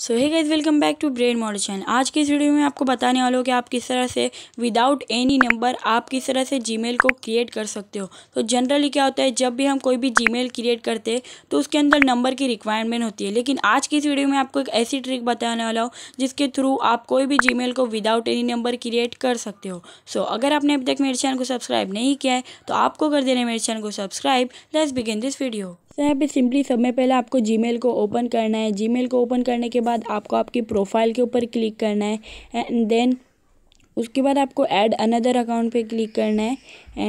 so hey guys welcome back to brain model channel आज के इस वीडियो में आपको बताने वाला हूँ कि आप किस तरह से विदाउट एनी नंबर आप किस तरह से जीमेल को क्रिएट कर सकते हो तो जनरली क्या होता है जब भी हम कोई भी जीमेल क्रिएट करते हैं तो उसके अंदर नंबर की रिक्वायरमेंट होती है लेकिन आज की इस वीडियो में आपको एक ऐसी ट्रिक बताने वाला हूँ जिसके थ्रू आप कोई भी जी को विदाउट एनी नंबर क्रिएट कर सकते हो सो so, अगर आपने अभी तक मेरे चैनल को सब्सक्राइब नहीं किया है तो आपको कर देना मेरे चैनल को subscribe let's begin this video यहाँ पे सिंपली सब में पहले आपको मेल को ओपन करना है मेल को ओपन करने के बाद आपको आपकी प्रोफाइल के ऊपर क्लिक करना है एंड देन उसके बाद आपको ऐड अनदर अकाउंट पे क्लिक करना है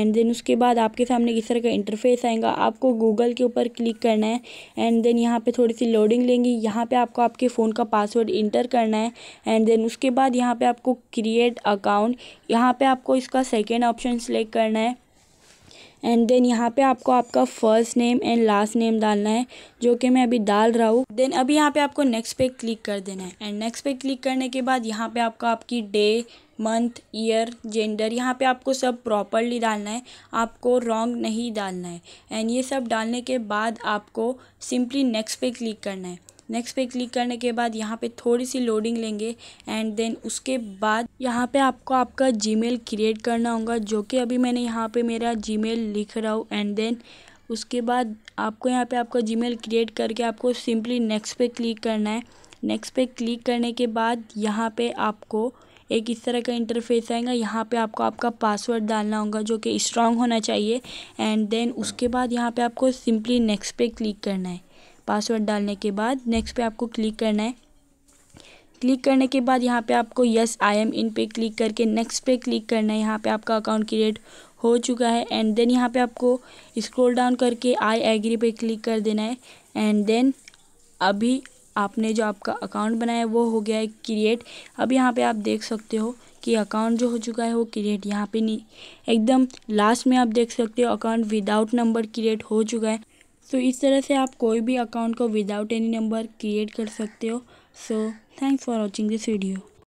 एंड देन उसके बाद आपके सामने किस तरह का इंटरफेस आएगा आपको गूगल के ऊपर क्लिक करना है एंड देन यहाँ पे थोड़ी सी लोडिंग लेंगी यहाँ पे आपको आपके फ़ोन का पासवर्ड इंटर करना है एंड देन उसके बाद यहाँ पे आपको क्रिएट अकाउंट यहाँ पे आपको इसका सेकेंड ऑप्शन सेलेक्ट करना है एंड देन यहाँ पे आपको आपका first name and last name डालना है जो कि मैं अभी डाल रहा हूँ देन अभी यहाँ पे आपको नेक्स्ट पे क्लिक कर देना है एंड नेक्स्ट पे क्लिक करने के बाद यहाँ पे आपका आपकी डे मंथ ईयर जेंडर यहाँ पे आपको सब प्रॉपरली डालना है आपको रॉन्ग नहीं डालना है एंड ये सब डालने के बाद आपको सिंपली नेक्स्ट पे क्लिक करना है नेक्स्ट पे क्लिक करने के बाद यहाँ पे थोड़ी सी लोडिंग लेंगे एंड देन उसके बाद यहाँ पे आपको आपका जीमेल क्रिएट करना होगा जो कि अभी मैंने यहाँ पे मेरा जीमेल लिख रहा हूँ एंड देन उसके बाद आपको यहाँ पे आपका जीमेल क्रिएट करके आपको सिंपली नेक्स्ट पे क्लिक करना है नेक्स्ट पे क्लिक करने के बाद यहाँ पे आपको एक इस तरह का इंटरफेस आएगा यहाँ पे आपको आपका पासवर्ड डालना होगा जो कि स्ट्रांग होना चाहिए एंड देन उसके बाद यहाँ पे आपको सिंपली नेक्स्ट पे क्लिक करना है पासवर्ड डालने के बाद नेक्स्ट पे आपको क्लिक करना है क्लिक करने के बाद यहाँ पे आपको यस आई एम इन पे क्लिक करके नेक्स्ट पे क्लिक करना है यहाँ पे आपका अकाउंट क्रिएट हो चुका है एंड देन यहाँ पे आपको स्क्रॉल डाउन करके आई एग्री पे क्लिक कर देना है एंड देन अभी आपने जो आपका अकाउंट बनाया है वो हो गया है क्रिएट अब यहाँ पे आप देख सकते हो कि अकाउंट जो हो चुका है वो क्रिएट यहाँ पे नहीं एकदम लास्ट में आप देख सकते हो अकाउंट विदाउट नंबर क्रिएट हो चुका है सो तो so, इस तरह से आप कोई भी अकाउंट को विदाउट एनी नंबर क्रिएट कर सकते हो so thanks for watching this video